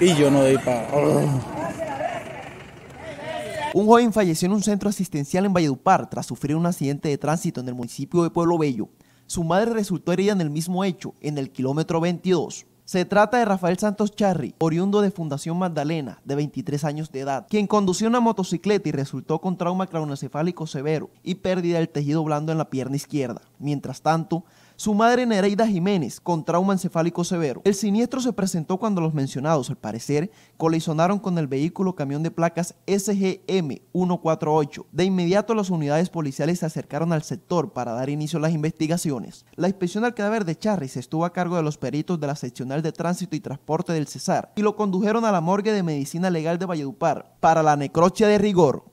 Y yo no doy Un joven falleció en un centro asistencial en Valledupar tras sufrir un accidente de tránsito en el municipio de Pueblo Bello. Su madre resultó herida en el mismo hecho, en el kilómetro 22. Se trata de Rafael Santos Charri, oriundo de Fundación Magdalena, de 23 años de edad, quien condució una motocicleta y resultó con trauma craneoencefálico severo y pérdida del tejido blando en la pierna izquierda. Mientras tanto, su madre Nereida Jiménez, con trauma encefálico severo. El siniestro se presentó cuando los mencionados, al parecer, colisionaron con el vehículo camión de placas SGM-148. De inmediato, las unidades policiales se acercaron al sector para dar inicio a las investigaciones. La inspección al cadáver de Charris estuvo a cargo de los peritos de la seccional de tránsito y transporte del Cesar y lo condujeron a la morgue de medicina legal de Valledupar para la necroche de rigor.